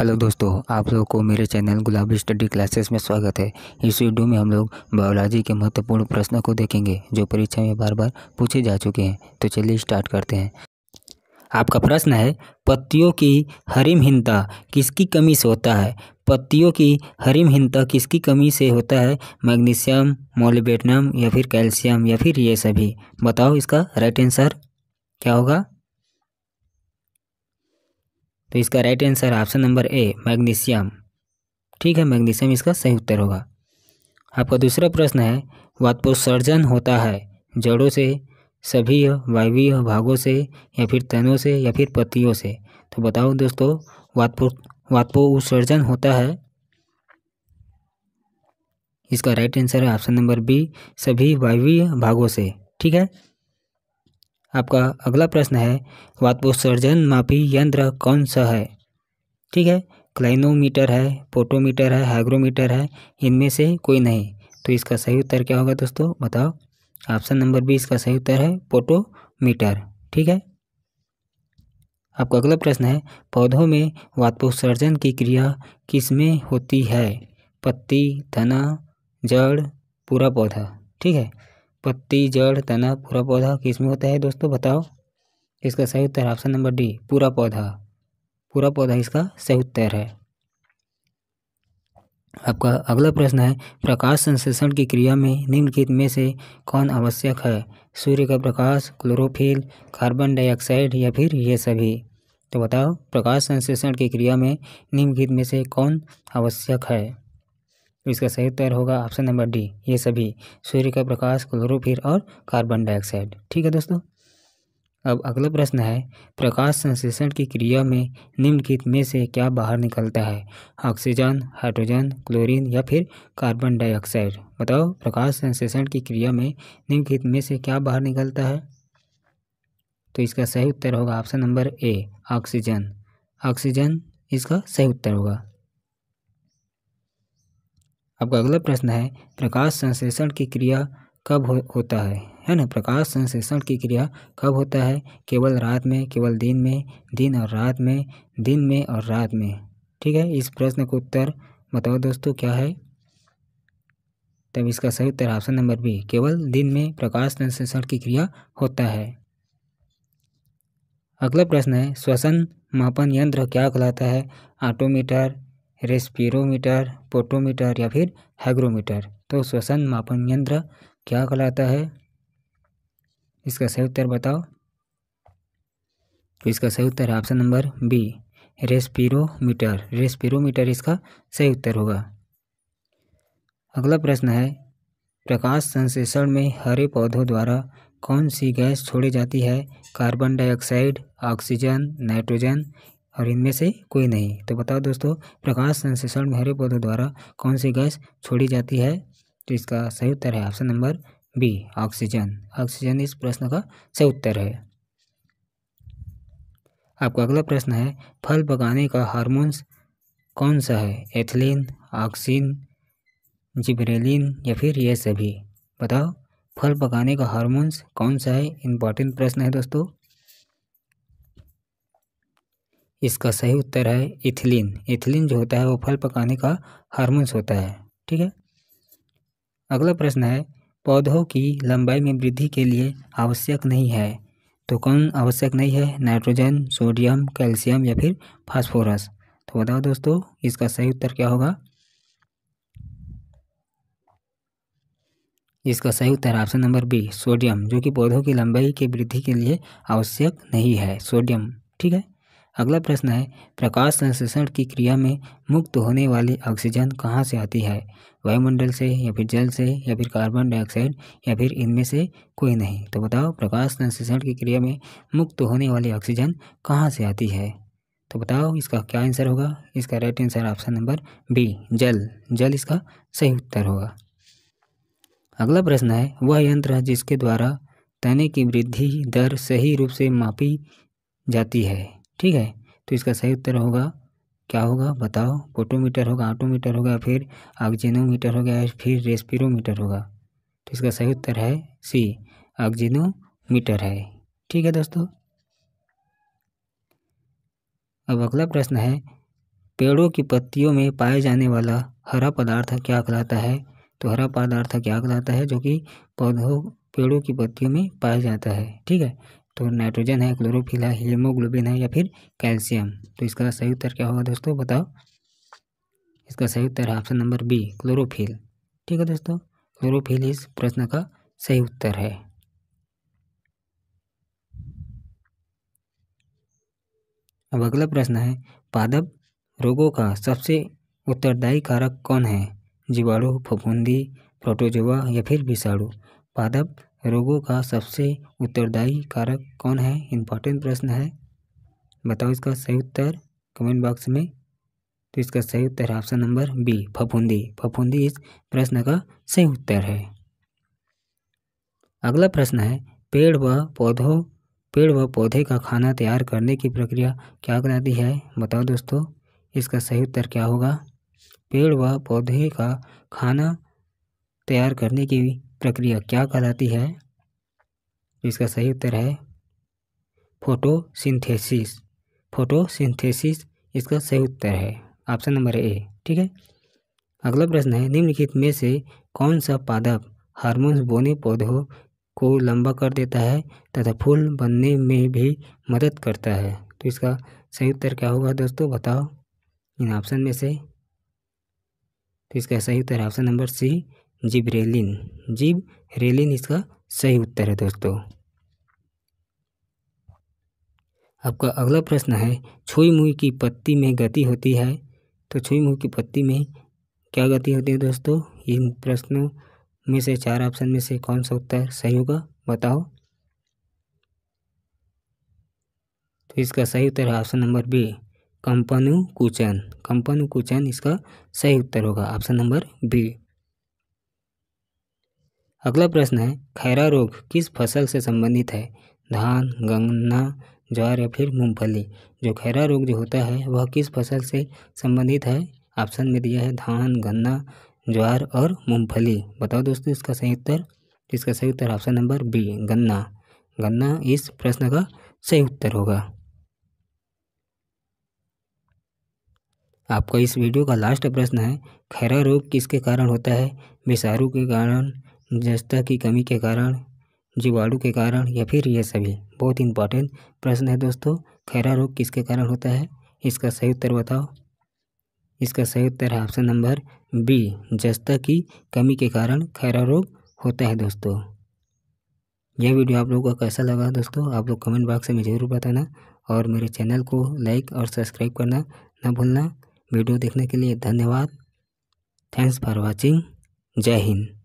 hello दोस्तों आप लोग को मेरे चैनल गुलाबी स्टडी क्लासेस में स्वागत है इस वीडियो में हम लोग बायोलॉजी के महत्वपूर्ण प्रश्नों को देखेंगे जो परीक्षा में बार बार पूछे जा चुके हैं तो चलिए स्टार्ट करते हैं आपका प्रश्न है पत्तियों की हरिमहीनता किसकी कमी से होता है पत्तियों की हरिमहीनता किसकी कमी से होता है मैग्नीशियम मोलिबेटनम या फिर कैल्शियम या फिर ये सभी बताओ इसका राइट आंसर क्या होगा तो इसका right answer option number A magnesium ठीक है मैग्नीशियम इसका सही उत्तर होगा आपका दूसरा प्रश्न है वातपोसर्जन होता है जड़ों से सभी वायवीय भागों से या फिर तनों से या फिर पत्तियों से तो बताओ दोस्तों वातपो वातपो उत्सर्जन होता है इसका राइट आंसर है ऑप्शन नंबर बी सभी वायवीय भागों से ठीक है आपका अगला प्रश्न है वातपोषर्जन मापी यंत्र कौन सा है ठीक है क्लाइनोमीटर है पोटोमीटर है हाइग्रोमीटर है इनमें से कोई नहीं तो इसका सही उत्तर क्या होगा दोस्तों बताओ ऑप्शन नंबर बी इसका सही उत्तर है पोटोमीटर ठीक है आपका अगला प्रश्न है पौधों में वातपोषर्जन की क्रिया किस में होती है पत्ती तना जड़ पूरा पौधा ठीक है पत्ती जड़ तना पूरा पौधा किसमें होता है दोस्तों बताओ इसका सही उत्तर ऑप्शन नंबर डी पूरा पौधा पूरा पौधा इसका सही उत्तर है आपका अगला प्रश्न है प्रकाश संश्लेषण की क्रिया में निम्नलिखित में से कौन आवश्यक है सूर्य का प्रकाश क्लोरोफिल कार्बन डाइऑक्साइड या फिर ये सभी तो बताओ प्रकाश संश्लेषण की क्रिया में निम्नलिखित में से कौन आवश्यक है तो इसका सही उत्तर होगा ऑप्शन नंबर डी ये सभी सूर्य का प्रकाश क्लोरोफिर और कार्बन डाइऑक्साइड ठीक है दोस्तों अब अगला प्रश्न है प्रकाश संश्लेषण की क्रिया में निम्नलिखित में से क्या बाहर निकलता है ऑक्सीजन हाइड्रोजन क्लोरीन या फिर कार्बन डाइऑक्साइड बताओ प्रकाश संश्लेषण की क्रिया में निम्नलिखित में से क्या बाहर निकलता है तो इसका सही उत्तर होगा option number A oxygen oxygen इसका सही उत्तर होगा आपका अगला प्रश्न है प्रकाश संश्लेषण की क्रिया कब हो, होता है है ना प्रकाश संश्लेषण की क्रिया कब होता है केवल रात में केवल दिन में दिन और रात में दिन में और रात में ठीक है इस प्रश्न का उत्तर बताओ दोस्तों क्या है तब इसका सही उत्तर ऑप्शन नंबर बी केवल दिन में प्रकाश संश्लेषण की क्रिया होता है अगला प्रश्न है श्वसन मापन यंत्र क्या कहलाता है ऑटोमीटर रेस्पिरोमीटर पोटोमीटर या फिर हैग्रोमीटर तो श्वसन मापन यंत्र क्या कहलाता है इसका सही उत्तर बताओ तो इसका सही उत्तर है option number B respirometer respirometer इसका सही उत्तर होगा अगला प्रश्न है प्रकाश संश्लेषण में हरे पौधों द्वारा कौन सी गैस छोड़ी जाती है कार्बन डाइऑक्साइड ऑक्सीजन नाइट्रोजन और इनमें से कोई नहीं तो बताओ दोस्तों प्रकाश संश्लेषण में हरे पौधों द्वारा कौन सी गैस छोड़ी जाती है तो इसका सही उत्तर है option number B oxygen oxygen इस प्रश्न का सही उत्तर है आपका अगला प्रश्न है फल पकाने का हार्मोन्स कौन सा है एथिलीन ऑक्सीन जिब्रेलिन या फिर ये सभी बताओ फल पकाने का हार्मोन्स कौन सा है इंपॉर्टेंट प्रश्न है दोस्तों इसका सही उत्तर है इथिलीन इथिलीन जो होता है वो फल पकाने का हार्मोन्स होता है ठीक है अगला प्रश्न है पौधों की लंबाई में वृद्धि के लिए आवश्यक नहीं है तो कौन आवश्यक नहीं है नाइट्रोजन सोडियम कैल्शियम या फिर फास्फोरस तो बताओ दोस्तों इसका सही उत्तर क्या होगा इसका सही उत्तर ऑप्शन नंबर बी सोडियम जो कि पौधों की लंबाई के वृद्धि के लिए आवश्यक नहीं है सोडियम ठीक है अगला प्रश्न है प्रकाश संश्लेषण की क्रिया में मुक्त होने वाली ऑक्सीजन कहाँ से आती है वायुमंडल से या फिर जल से या फिर कार्बन डाइऑक्साइड या फिर इनमें से कोई नहीं तो बताओ प्रकाश संश्लेषण की क्रिया में मुक्त होने वाली ऑक्सीजन कहाँ से आती है तो बताओ इसका क्या आंसर होगा इसका right answer option number B जल जल इसका सही उत्तर होगा अगला प्रश्न है वह यंत्र जिसके द्वारा तने की वृद्धि दर सही रूप से मापी जाती है ठीक है तो इसका सही उत्तर होगा क्या होगा बताओ पोटोमीटर होगा ऑटोमीटर होगा फिर ऑक्जिनोमीटर हो गया फिर रेस्पिरोमीटर होगा तो इसका सही उत्तर है सी ऑक्जिनोमीटर है ठीक है दोस्तों अब अगला प्रश्न है पेड़ों की पत्तियों में पाए जाने वाला हरा पदार्थ क्या कहलाता है तो हरा पदार्थ क्या कहलाता है जो कि पौधों पेड़ों की पत्तियों में पाया जाता है ठीक है तो नाइट्रोजन है क्लोरोफिल है हीमोग्लोबिन है या फिर कैल्शियम तो इसका सही उत्तर क्या होगा दोस्तों बताओ इसका सही उत्तर है ऑप्शन नंबर बी क्लोरोफिल ठीक है दोस्तों क्लोरोफिल इस प्रश्न का सही उत्तर है अब अगला प्रश्न है पादप रोगों का सबसे उत्तरदायी कारक कौन है जीवाणु फफूंदी प्रोटोजोवा या फिर विषाणु पादप रोगों का सबसे उत्तरदायी कारक कौन है इम्पॉर्टेंट प्रश्न है बताओ इसका सही उत्तर कमेंट बॉक्स में तो इसका सही उत्तर है ऑप्शन नंबर बी फफूंदी फफूंदी इस प्रश्न का सही उत्तर है अगला प्रश्न है पेड़ व पौधों पेड़ व पौधे का खाना तैयार करने की प्रक्रिया क्या कहलाती है बताओ दोस्तों इसका सही उत्तर क्या होगा पेड़ व पौधे का खाना तैयार करने की प्रक्रिया क्या कहलाती है तो इसका सही उत्तर है फोटोसिंथेसिस फोटोसिंथेसिस इसका सही उत्तर है ऑप्शन नंबर ए ठीक है अगला प्रश्न है निम्नलिखित में से कौन सा पादप हार्मोन्स बोने पौधों को लंबा कर देता है तथा फूल बनने में भी मदद करता है तो इसका सही उत्तर क्या होगा दोस्तों बताओ इन ऑप्शन में से तो इसका सही उत्तर ऑप्शन नंबर सी रेलिन जिब रेलिन इसका सही उत्तर है दोस्तों आपका अगला प्रश्न है छुई मुई की पत्ती में गति होती है तो छुई मुई की पत्ती में क्या गति होती है दोस्तों इन प्रश्नों में से चार ऑप्शन में से कौन सा उत्तर सही होगा बताओ तो इसका सही उत्तर है ऑप्शन नंबर बी कंपनु कुचन कंपनु कुचन इसका सही उत्तर होगा ऑप्शन नंबर बी अगला प्रश्न है खैरा रोग किस फसल से संबंधित है धान गन्ना ज्वार या फिर मूंगफली जो खैरा रोग जो होता है वह किस फसल से संबंधित है ऑप्शन में दिया है धान गन्ना ज्वार और मूंगफली बताओ दोस्तों इसका सही उत्तर इसका सही उत्तर ऑप्शन नंबर बी गन्ना गन्ना इस प्रश्न का सही उत्तर होगा आपका इस वीडियो का लास्ट प्रश्न है खैरा रोग किसके कारण होता है विषारू के कारण जस्ता की कमी के कारण जीवाणु के कारण या फिर ये सभी बहुत इंपॉर्टेंट प्रश्न है दोस्तों खैरा रोग किसके कारण होता है इसका सही उत्तर बताओ इसका सही उत्तर है ऑप्शन नंबर बी जस्ता की कमी के कारण खैरा रोग होता है दोस्तों यह वीडियो आप लोगों का कैसा लगा दोस्तों आप लोग कमेंट बॉक्स में ज़रूर बताना और मेरे चैनल को लाइक और सब्सक्राइब करना ना भूलना वीडियो देखने के लिए धन्यवाद थैंक्स फॉर वॉचिंग जय हिंद